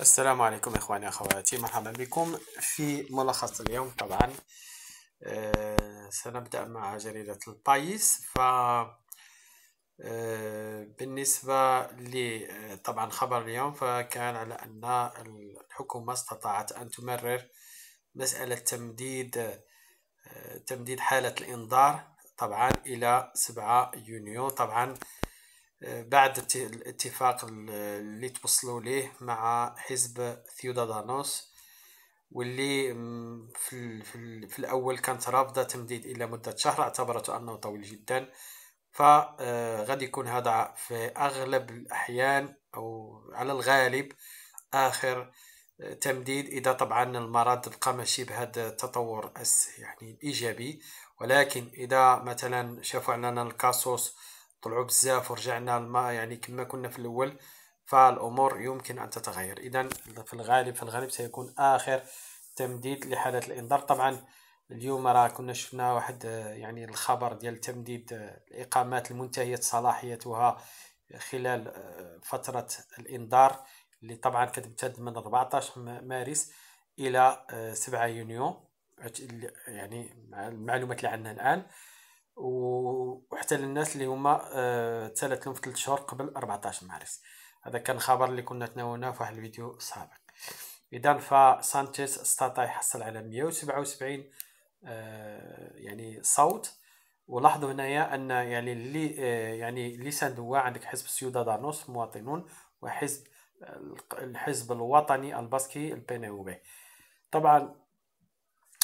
السلام عليكم إخواني أخواتي مرحبا بكم في ملخص اليوم طبعا أه سنبدأ مع جريدة البايس ف أه بالنسبة لطبعا آه، طبعا خبر اليوم فكان على أن الحكومة استطاعت أن تمرر مسألة تمديد أه تمديد حالة الإنذار طبعا إلى 7 يونيو طبعا بعد الاتفاق اللي توصلوا ليه مع حزب ثيودادانوس واللي في, في, في الاول كانت رافضه تمديد الى مده شهر اعتبرته انه طويل جدا فغادي آه، يكون هذا في اغلب الاحيان او على الغالب اخر آه، تمديد اذا طبعا المرض بقى ماشي بهذا التطور يعني الايجابي ولكن اذا مثلا شافوا اننا الكاسوس طلعوا بزاف ورجعنا الماء يعني كما كنا في الاول فالامور يمكن ان تتغير اذا في الغالب في الغالب سيكون اخر تمديد لحاله الانذار طبعا اليوم راه كنا شفنا واحد يعني الخبر ديال تمديد الاقامات المنتهيه صلاحيتها خلال آه، فتره الانذار اللي طبعا كتمتد من 14 مارس الى 7 آه، يونيو يعني المعلومات اللي عندنا الان وحتى للناس اللي هما آه، تسالت لهم في 3 شهور قبل 14 مارس هذا كان خبر اللي كنا تناولناه في واحد الفيديو سابق اذا فسانشيز استطاع يحصل على 177 آه، يعني صوت ولاحظوا هنايا ان يعني اللي آه، يعني اللي ساندوا عندك حزب سيودادانوس مواطنون وحزب الحزب الوطني الباسكي البي طبعا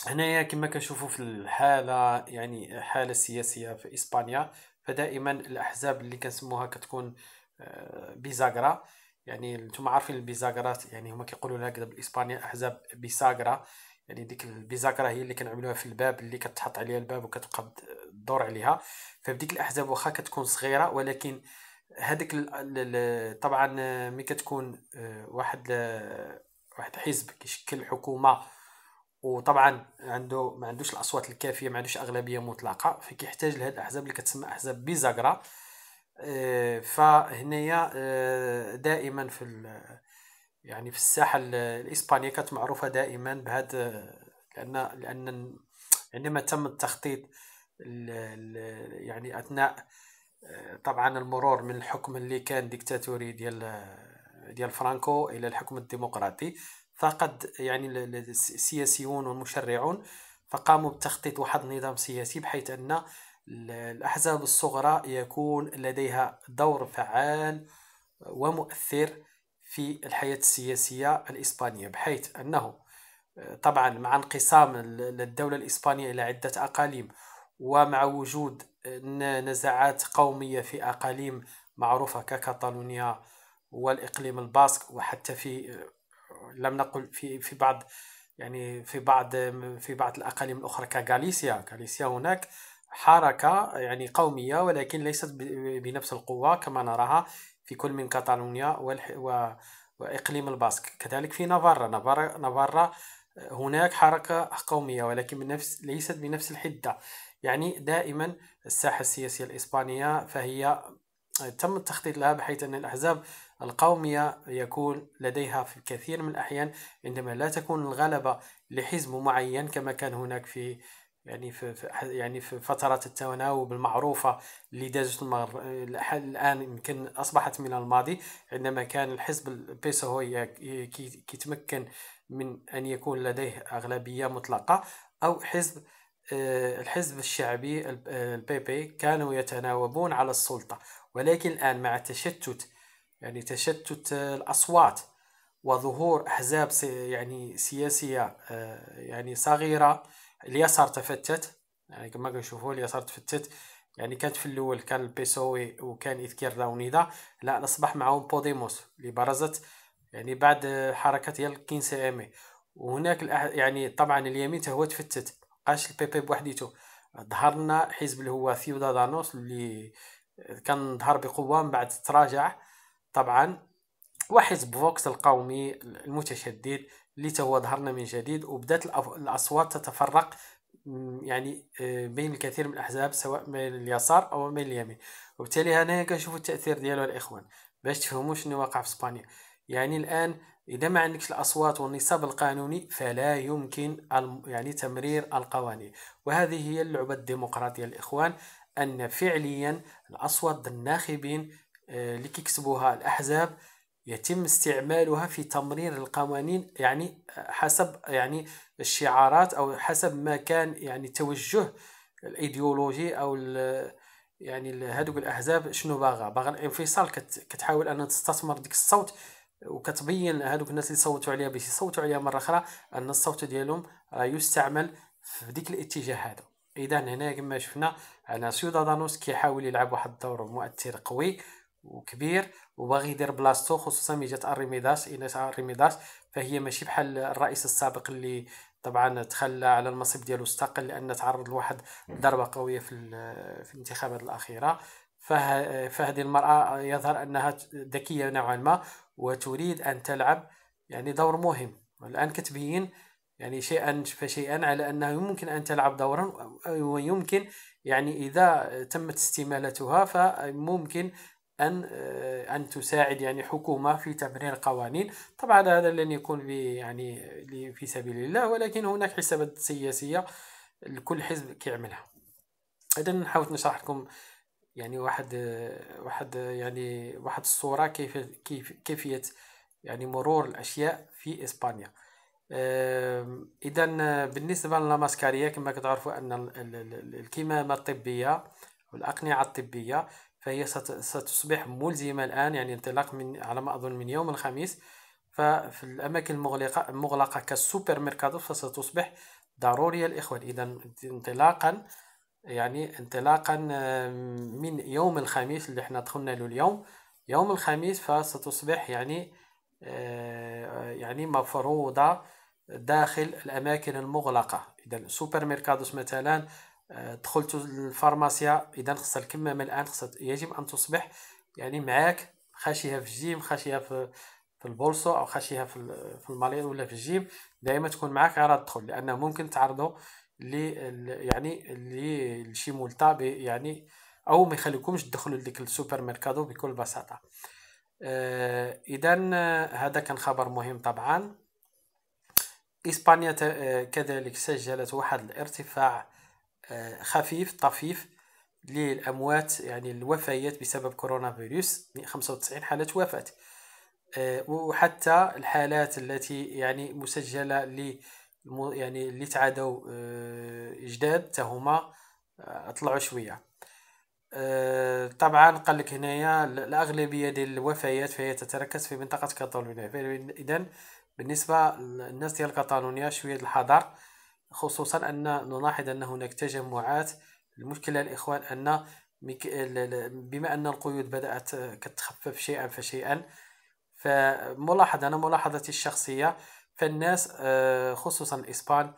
هنايا كما كنشوفوا في الحاله يعني حاله سياسيه في اسبانيا فدائما الاحزاب اللي كنسموها كتكون آه، بيزاغرا يعني نتوما عارفين البيزاغرات يعني هما كيقولوا لها هكذا بالاسبانيا احزاب بيساغرا يعني ديك البيزاغرا هي اللي كنعملوها في الباب اللي كتحط عليها الباب وكتبقى الدور عليها فبديك الاحزاب واخا كتكون صغيره ولكن هذيك طبعا ملي كتكون آه، واحد واحد حزب كيشكل حكومه وطبعا عنده ما عندوش الاصوات الكافيه ما عندوش اغلبيه مطلقه فكيحتاج لهاد الاحزاب اللي كتسمى احزاب بيزاغرا آه، فهنايا آه، دائما في يعني في الساحه الاسبانيه كانت معروفه دائما بهاد آه، لان لان عندما تم التخطيط يعني اثناء طبعا المرور من الحكم اللي كان ديكتاتوري ديال ديال فرانكو الى الحكم الديمقراطي فقد يعني السياسيون والمشرعون فقاموا بتخطيط واحد النظام سياسي بحيث ان الاحزاب الصغرى يكون لديها دور فعال ومؤثر في الحياه السياسيه الاسبانيه بحيث انه طبعا مع انقسام الدوله الاسبانيه الى عده اقاليم ومع وجود نزاعات قوميه في اقاليم معروفه ككاتالونيا والاقليم الباسك وحتى في لم نقل في في بعض يعني في بعض في بعض الاقاليم الاخرى كغاليسيا غاليسيا هناك حركه يعني قوميه ولكن ليست بنفس القوه كما نراها في كل من كاتالونيا واقليم الباسك كذلك في نافارا نافارا نافارا هناك حركه قوميه ولكن بنفس ليست بنفس الحده يعني دائما الساحه السياسيه الاسبانيه فهي تم التخطيط لها بحيث ان الاحزاب القومية يكون لديها في الكثير من الأحيان عندما لا تكون الغلبة لحزب معين كما كان هناك في يعني في يعني في فترات التناوب المعروفة اللي دازت الآن يمكن أصبحت من الماضي عندما كان الحزب البيسوهوي كيتمكن من أن يكون لديه أغلبية مطلقة أو حزب آه، الحزب الشعبي آه، البيبي كانوا يتناوبون على السلطة ولكن الآن مع تشتت يعني تشتت الأصوات وظهور أحزاب يعني سياسية آه، يعني صغيرة اليسار تفتت يعني كما كنشوفوا اليسار تفتت يعني كانت في الاول كان البيسوي وكان اذكير راونيدا لا اصبح معهم بوديموس اللي برزت يعني بعد حركه ديال الكينسي امي وهناك يعني طبعا اليمين هو تفتت بقاش البي بي بوحديته ظهرنا حزب اللي هو ثيودادانوس اللي كان ظهر بقوه من بعد تراجع طبعا وحزب فوكس القومي المتشدد اللي توا ظهرنا من جديد وبدات الاصوات تتفرق يعني آه، بين الكثير من الاحزاب سواء من اليسار او من اليمين وبالتالي هنا كنشوفوا التاثير ديالو الاخوان باش تفهموا شنو واقع في اسبانيا يعني الان اذا ما عندكش الاصوات والنصاب القانوني فلا يمكن يعني تمرير القوانين وهذه هي اللعبه الديمقراطيه الاخوان ان فعليا الاصوات الناخبين اللي آه، كيكتبوها الاحزاب يتم استعمالها في تمرير القوانين يعني حسب يعني الشعارات او حسب ما كان يعني توجه الايديولوجي او يعني هذوك الاحزاب شنو باغا باغا الانفصال كت كتحاول ان تستثمر ديك الصوت وكتبين هذوك الناس اللي صوتوا عليها باش يصوتوا عليها مره اخرى ان الصوت ديالهم راه يستعمل في ديك الاتجاه هذا اذا هنا كما شفنا انا دانوس كيحاول يلعب واحد الدور مؤثر قوي وكبير وباغي يدير بلاصتو خصوصا ملي جات ارميداش الى ارميداش فهي ماشي بحال الرئيس السابق اللي طبعا تخلى على المصيب ديالو استقل لان تعرض لواحد ضربه قويه في في الانتخابات الاخيره فهذه المراه يظهر انها ذكيه نوعا ما وتريد ان تلعب يعني دور مهم الان كتبين يعني شيئا فشيئا على انه يمكن ان تلعب دورا ويمكن يعني اذا تمت استمالتها فممكن ان آه، ان تساعد يعني حكومه في تمرير قوانين طبعا هذا لن يكون يعني في سبيل الله ولكن هناك حسابات سياسيه لكل حزب كيعملها اذا حاولت نشرح لكم يعني واحد واحد يعني واحد الصوره كيف كيف كيفيه يعني مرور الاشياء في اسبانيا آه، اذا بالنسبه للماسكاريه كما كتعرفوا ان الكمامه الطبيه والاقنعه الطبيه فهي ستصبح ملزمة الآن يعني انطلاق من على ما أظن من يوم الخميس ففي الأماكن المغلقة المغلقة كالسوبر ميركادو فستصبح ضرورية الإخوة إذا انطلاقا يعني انطلاقا من يوم الخميس اللي احنا دخلنا له اليوم يوم الخميس فستصبح يعني آه، يعني مفروضة داخل الأماكن المغلقة إذا سوبر ميركادوس مثلا آه، دخلت للفارماسيا اذا خصها الكمامه الان خصها يجب ان تصبح يعني معاك خاشيها في الجيب خاشيها في في البولسو او خاشيها في في الماليه ولا في الجيب دائما تكون معاك غير تدخل لانه ممكن تعرضه ل يعني لشي مولتا يعني او ما يخليكمش تدخلوا لديك السوبر ميركادو بكل بساطه آه اذا هذا كان خبر مهم طبعا اسبانيا آه، كذلك سجلت واحد الارتفاع آه، خفيف طفيف للاموات يعني الوفيات بسبب كورونا فيروس 95 يعني حاله وفاه آه، وحتى الحالات التي يعني مسجله ل يعني اللي تعادوا آه، جداد تهما طلعوا شويه طبعا قال لك هنايا الاغلبيه ديال الوفيات فهي تتركز في منطقه كاتالونيا اذا بالنسبه للناس ديال كاتالونيا شويه الحذر خصوصا أن نلاحظ أن هناك تجمعات المشكلة الإخوان أن بما أن القيود بدأت كتخفف شيئا فشيئا فملاحظة أنا ملاحظتي الشخصية فالناس آه، خصوصا الإسبان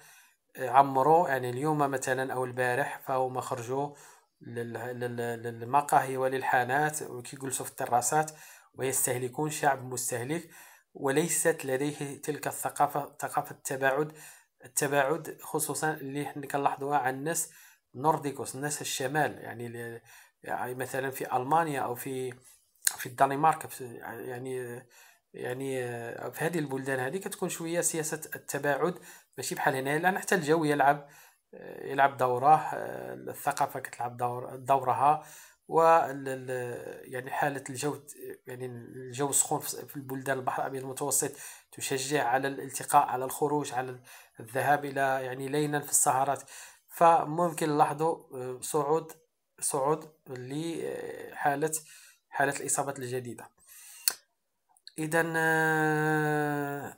آه، عمرو يعني اليوم مثلا أو البارح فهم خرجوا للمقاهي وللحانات وكيجلسوا في التراسات ويستهلكون شعب مستهلك وليست لديه تلك الثقافة ثقافة التباعد التباعد خصوصا اللي حنا كنلاحظوها عن الناس نورديكوس الناس الشمال يعني يعني مثلا في المانيا او في في الدنمارك يعني يعني في هذه البلدان هذه كتكون شويه سياسه التباعد ماشي بحال هنا لان حتى الجو يلعب يلعب دوره الثقافه كتلعب دور دورها و يعني حاله الجو يعني الجو السخون في البلدان البحر الابيض المتوسط تشجع على الالتقاء على الخروج على الذهاب الى يعني لينا في السهرات فممكن نلاحظوا آه، صعود صعود لحاله آه، حاله الاصابات الجديده اذا آه،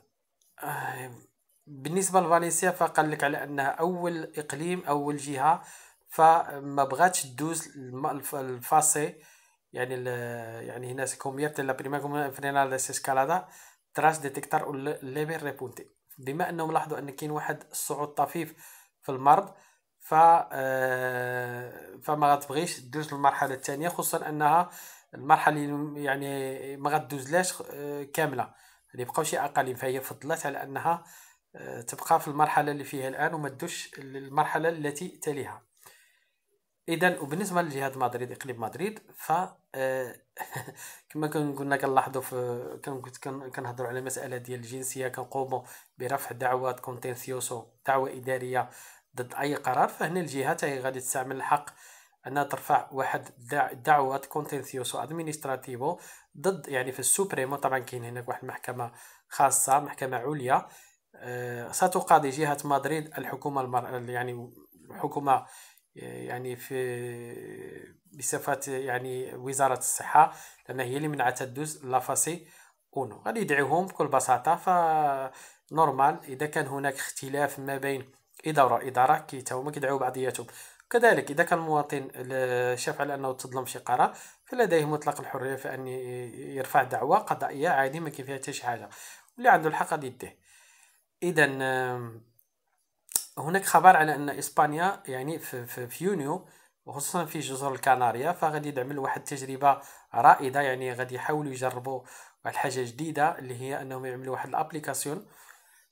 بالنسبه لفالنسيا فقال لك على انها اول اقليم اول جهه فما بغاتش دوز الفاسي يعني يعني هنا كوميرت لا بريما كوميرت فرينا لا سيسكالادا تراس ديتيكتار ليبر ريبونتي بما انهم لاحظوا ان كاين واحد الصعود طفيف في المرض ف آه، فما غتبغيش دوز للمرحله الثانيه خصوصا انها المرحله يعني ما غدوزلاش آه، كامله اللي يعني بقاو شي اقاليم فهي فضلت على انها آه، تبقى في المرحله اللي فيها الان وما تدوش للمرحله التي تليها اذا وبالنسبه لجهه مدريد اقليم مدريد ف آه، كما قلنا كنلاحظوا في كنهضروا على مساله ديال الجنسيه كنقوموا برفع دعوات كونتينسيوسو دعوه اداريه ضد اي قرار فهنا الجهه هي غادي تستعمل الحق انها ترفع واحد دعوه كونتينسيوسو ادمينستراتيفو ضد يعني في السوبريمو طبعا كاين هناك واحد المحكمه خاصه محكمه عليا آه، ستقاضي جهه مدريد الحكومه المر... يعني الحكومه يعني في بصفه يعني وزاره الصحه لان هي اللي منعت الدوز لافاسي اونو غادي يدعوهم بكل بساطه ف نورمال اذا كان هناك اختلاف ما بين اداره اداره كي هما كيدعيو بعضياتهم كذلك اذا كان مواطن شاف على انه تظلم شي قرار فلديه مطلق الحريه في ان يرفع دعوه قضائيه عادي ما كاين فيها حتى شي حاجه واللي عنده الحق غادي يديه اذا هناك خبر على ان اسبانيا يعني في, في, في يونيو وخصوصا في جزر الكناريا فغادي تعمل واحد التجربه رائده يعني غادي يحاولوا يجربوا واحد الحاجه جديده اللي هي انهم يعملوا واحد الابليكاسيون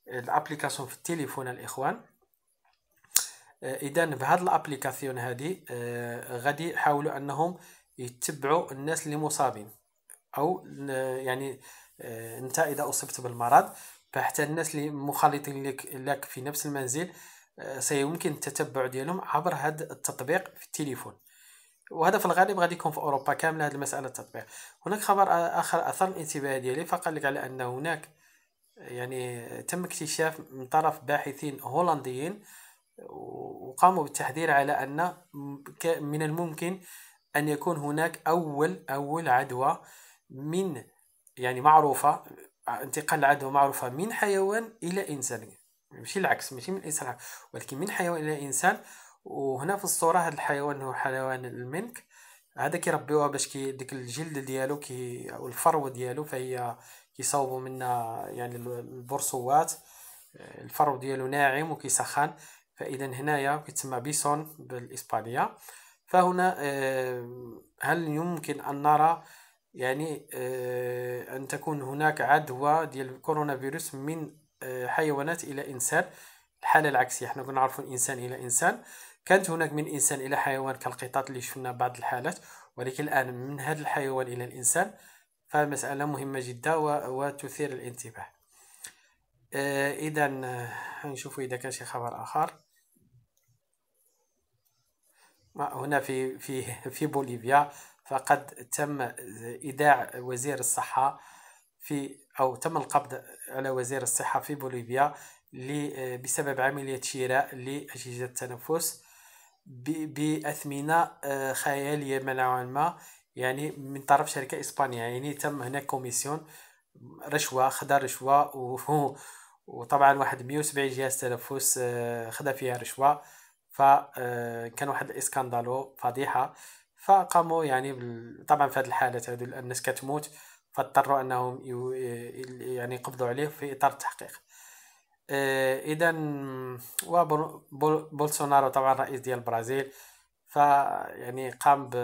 الابليكاسيون في التليفون الاخوان آه، اذا بهاد الابليكاسيون هادي آه، غادي يحاولوا انهم يتبعوا الناس اللي مصابين او يعني آه، انت اذا اصبت بالمرض فحتى الناس اللي مخالطين لك لك في نفس المنزل آه، سيمكن التتبع ديالهم عبر هذا التطبيق في التليفون وهذا في الغالب غادي يكون في اوروبا كامله هذه المساله التطبيق هناك خبر اخر اثار الانتباه ديالي فقال لك على ان هناك يعني تم اكتشاف من طرف باحثين هولنديين وقاموا بالتحذير على ان من الممكن ان يكون هناك اول اول عدوى من يعني معروفه انتقال العدوى معروفة من حيوان إلى إنسان ماشي العكس ماشي من إنسان ولكن من حيوان إلى إنسان وهنا في الصورة هذا الحيوان هو حيوان المنك هذا كيربيوها باش كي ديك الجلد ديالو كي او الفرو ديالو فهي كيصاوبوا منها يعني البرصوات الفرو ديالو ناعم وكيسخن فاذا هنايا كيتسمى بيسون بالاسبانيه فهنا آه، هل يمكن ان نرى يعني آه، أن تكون هناك عدوى ديال الكورونا فيروس من آه، حيوانات إلى إنسان الحالة العكسية حنا كنا نعرفوا الإنسان إلى إنسان كانت هناك من إنسان إلى حيوان كالقطط اللي شفنا بعض الحالات ولكن الآن من هذا الحيوان إلى الإنسان فمسألة مهمة جدا وتثير الانتباه آه، إذا نشوفوا إذا كان شي خبر آخر هنا في في في بوليفيا فقد تم إيداع وزير الصحة في أو تم القبض على وزير الصحة في بوليفيا بسبب عملية شراء لأجهزة التنفس بأثمنة آه، خيالية نوعا ما يعني من طرف شركة إسبانيا يعني تم هناك كوميسيون رشوة خدا رشوة وطبعا واحد 170 جهاز تنفس آه، خدا فيها رشوة فكان آه، واحد الإسكاندالو فضيحة فقاموا يعني طبعا في هذه الحالات هذه الناس كتموت فاضطروا انهم يعني يقبضوا عليه في اطار التحقيق آه، اذا وبولسونارو طبعا رئيس ديال البرازيل ف يعني قام ب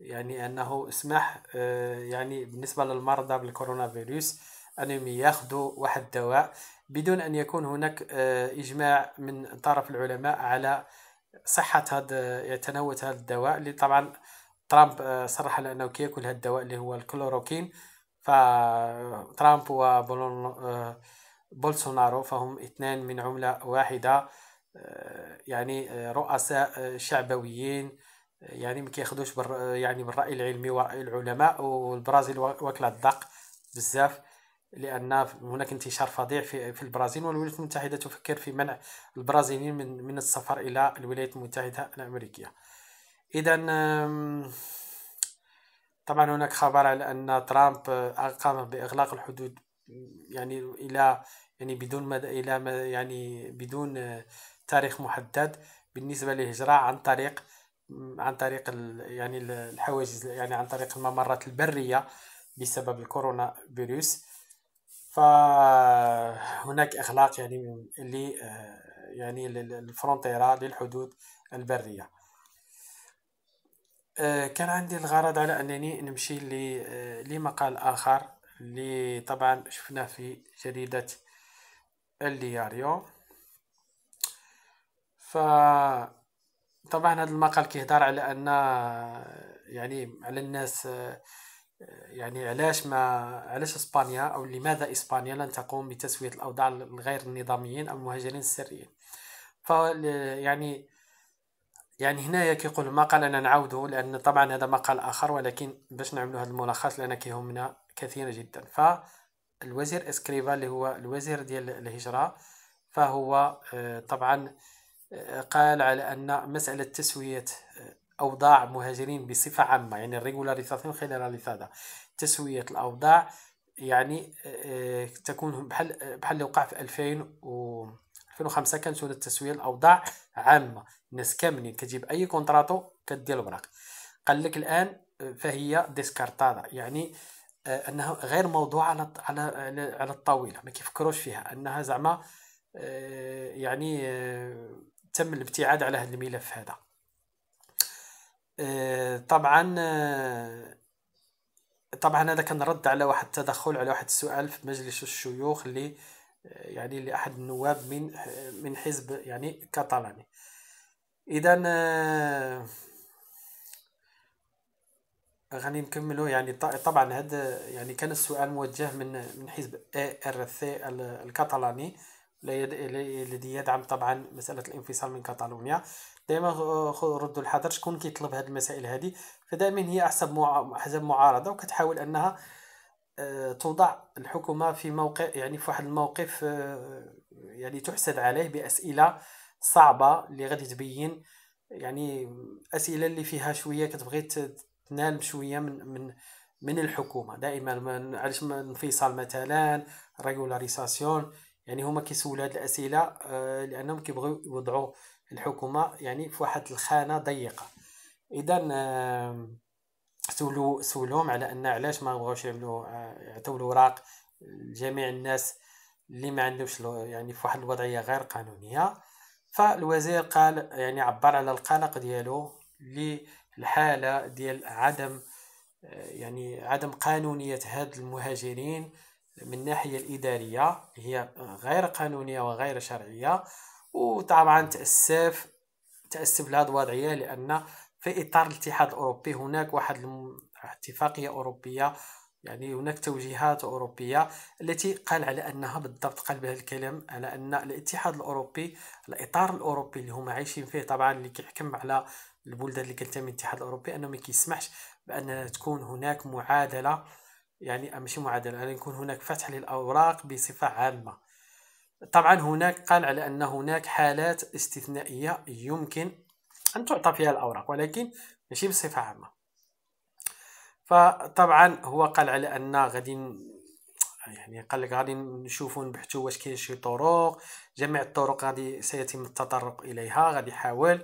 يعني انه اسمح آه، يعني بالنسبه للمرضى بالكورونا فيروس انهم ياخذوا واحد الدواء بدون ان يكون هناك آه، اجماع من طرف العلماء على صحه هذا تناوت هذا الدواء اللي طبعا ترامب آه، صرح على انه كياكل هذا الدواء اللي هو الكلوروكين فترامب آه، وبولسونارو آه، فهم اثنان من عمله واحده يعني رؤساء شعبويين يعني ما كياخذوش بر يعني بالراي العلمي والعلماء العلماء والبرازيل واكله الدق بزاف لان هناك انتشار فظيع في, في البرازيل والولايات المتحده تفكر في منع البرازيليين من من السفر الى الولايات المتحده الامريكيه اذا طبعا هناك خبر على ان ترامب آه، قام باغلاق الحدود يعني الى يعني بدون مد... الى مد... يعني بدون آه، تاريخ محدد بالنسبه للهجره عن طريق عن طريق ال... يعني الحواجز يعني عن طريق الممرات البريه بسبب الكورونا فيروس فهناك اغلاق يعني اللي آه، يعني للفرونتيرا للحدود البريه آه، كان عندي الغرض على انني نمشي آه، لمقال اخر اللي طبعا شفناه في جريده الدياريو ف طبعا هذا المقال كيهضر على ان يعني على الناس يعني علاش ما علاش اسبانيا او لماذا اسبانيا لن تقوم بتسويه الاوضاع الغير النظاميين او المهاجرين السريين ف يعني يعني هنايا كيقول مقال انا نعاوده لان طبعا هذا مقال اخر ولكن باش نعملوا هذا الملخص لان كيهمنا كثيرا جدا فالوزير اسكريفا اللي هو الوزير ديال الهجره فهو آه، طبعا آه، قال على ان مساله تسويه آه، أوضاع المهاجرين بصفة عامة يعني الريغولاريزاسيون جينيراليزادا تسوية الأوضاع يعني آه، تكون بحال بحال اللي وقع في 2000 و 2005 كانت هنا التسويه الاوضاع عامه الناس كاملين كتجيب اي كونتراتو كدير الوراق قال لك الان آه، فهي ديسكارتادا يعني آه، انها غير موضوعه على على على الطاوله ما كيفكروش فيها انها زعما يعني تم الابتعاد على هذا الملف هذا آه، طبعا آه، طبعا هذا كان رد على واحد التدخل على واحد السؤال في مجلس الشيوخ اللي آه، يعني لاحد النواب من من حزب يعني كاتالاني اذا غادي نكملوا يعني طبعا هذا يعني كان السؤال موجه من من حزب ار الكاتالاني الذي يدعم طبعا مساله الانفصال من كاتالونيا دائما ردوا الحذر شكون كيطلب هذه المسائل هذه فدائما هي احزاب احزاب معارضه وكتحاول انها آه، توضع الحكومه في موقع يعني في واحد الموقف آه، يعني تحسد عليه باسئله صعبه اللي غادي تبين يعني اسئله اللي فيها شويه كتبغي تنال شويه من من من الحكومه دائما علاش انفصال مثلا ريغولاريزاسيون يعني هما كيسولوا هاد الاسئله آه، لانهم كيبغيو يوضعوا الحكومه يعني في واحد الخانه ضيقه اذا آه، سولوا سولوهم على ان علاش ما بغاوش يعملوا آه، يعطيو الوراق لجميع الناس اللي ما عندهمش يعني في واحد الوضعيه غير قانونيه فالوزير قال يعني عبر على القلق ديالو للحاله ديال عدم يعني عدم قانونيه هاد المهاجرين من الناحية الإدارية هي غير قانونية وغير شرعية وطبعا تأسف تأسف لهذه الوضعية لأن في إطار الاتحاد الأوروبي هناك واحد اتفاقية أوروبية يعني هناك توجيهات أوروبية التي قال على أنها بالضبط قال بهذا الكلام على أن الاتحاد الأوروبي الإطار الأوروبي اللي هما عايشين فيه طبعا اللي كيحكم على البلدان اللي من الاتحاد الأوروبي أنه ما كيسمحش بأن تكون هناك معادلة يعني ماشي معادله يعني يكون هناك فتح للاوراق بصفه عامه طبعا هناك قال على ان هناك حالات استثنائيه يمكن ان تعطى فيها الاوراق ولكن ماشي بصفه عامه فطبعا هو قال على ان غادي يعني قال لك غادي نشوفوا نبحثوا واش كاين شي طرق جميع الطرق غادي سيتم التطرق اليها غادي يحاول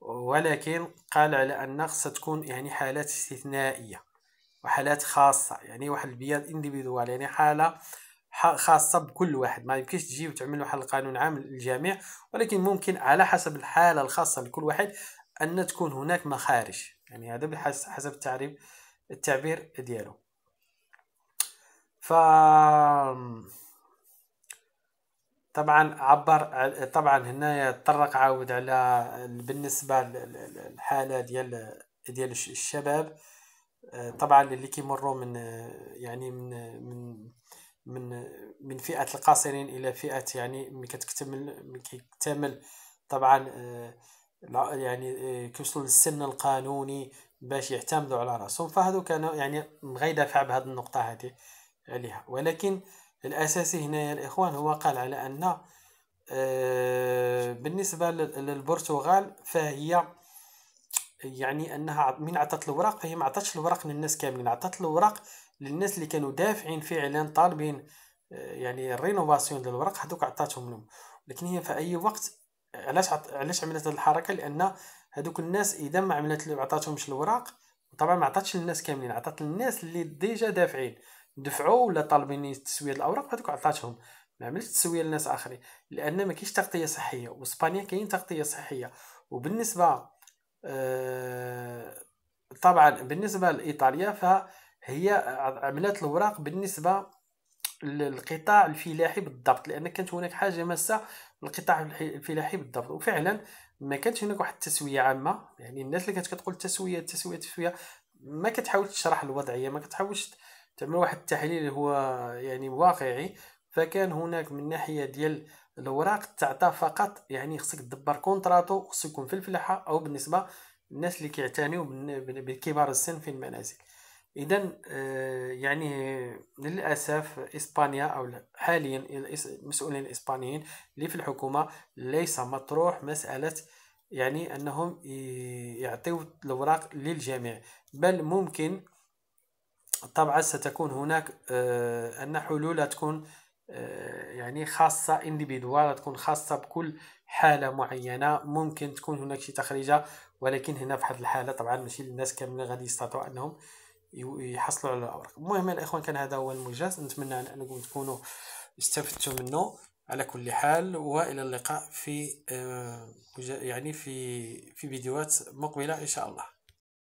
ولكن قال على ان خصها تكون يعني حالات استثنائيه وحالات خاصه يعني واحد البياض انديفيدوال يعني حاله خاصه بكل واحد ما يمكنش تجي وتعمل واحد القانون عام للجميع ولكن ممكن على حسب الحاله الخاصه لكل واحد ان تكون هناك مخارج يعني هذا حسب التعريب التعبير ديالو ف طبعا عبر طبعا هنا تطرق عاود على بالنسبه للحاله ديال ديال الشباب طبعا اللي كيمروا من يعني من من من من فئه القاصرين الى فئه يعني من كتكتمل من كيكتمل طبعا آه، يعني آه، كيوصلوا للسن القانوني باش يعتمدوا على راسهم فهذو كانوا يعني غير دافع بهذه النقطه هذه عليها ولكن الاساسي هنا الاخوان هو قال على ان آه، بالنسبه للبرتغال فهي يعني انها من عطات الوراق فهي ما عطاتش الوراق للناس كاملين عطات الوراق للناس اللي كانوا دافعين فعلا طالبين آه، يعني الرينوفاسيون ديال الوراق هذوك عطاتهم لهم لكن هي في اي وقت علاش عط... علاش عملت هذه الحركه لان هذوك الناس اذا ما عملت ما عطاتهمش الوراق طبعا ما عطاتش للناس كاملين عطات للناس اللي ديجا دافعين دفعوا ولا طالبين تسويه الاوراق هذوك عطاتهم ما عملتش تسويه لناس اخرين لان ما كاينش تغطيه صحيه واسبانيا كاين تغطيه صحيه وبالنسبه آه، طبعا بالنسبه لايطاليا فهي عملت الاوراق بالنسبه للقطاع الفلاحي بالضبط لان كانت هناك حاجه ماسه للقطاع الفلاحي بالضبط وفعلا ما كانتش هناك واحد التسويه عامه يعني الناس اللي كانت كتقول التسويه التسويه التسويه ما كتحاولش تشرح الوضعيه ما كتحاولش تعمل واحد التحليل هو يعني واقعي فكان هناك من ناحيه ديال الوراق تعطى فقط يعني خصك تدبر كونتراتو خصو يكون في الفلاحه او بالنسبه للناس اللي كيعتنيو بكبار السن في المنازل اذا آه، يعني للاسف اسبانيا او حاليا المسؤولين الاسبانيين اللي في الحكومه ليس مطروح مساله يعني انهم يعطيو الاوراق للجميع بل ممكن طبعا ستكون هناك آه، ان حلول تكون آه، يعني خاصه انديفيدوال تكون خاصه بكل حاله معينه ممكن تكون هناك شي تخريجه ولكن هنا في هذه الحاله طبعا ماشي الناس كاملين غادي يستطيعوا انهم يحصلوا على الاوراق المهم الاخوان كان هذا هو المجاز نتمنى انكم تكونوا استفدتوا منه على كل حال والى اللقاء في آه، يعني في في فيديوهات مقبله ان شاء الله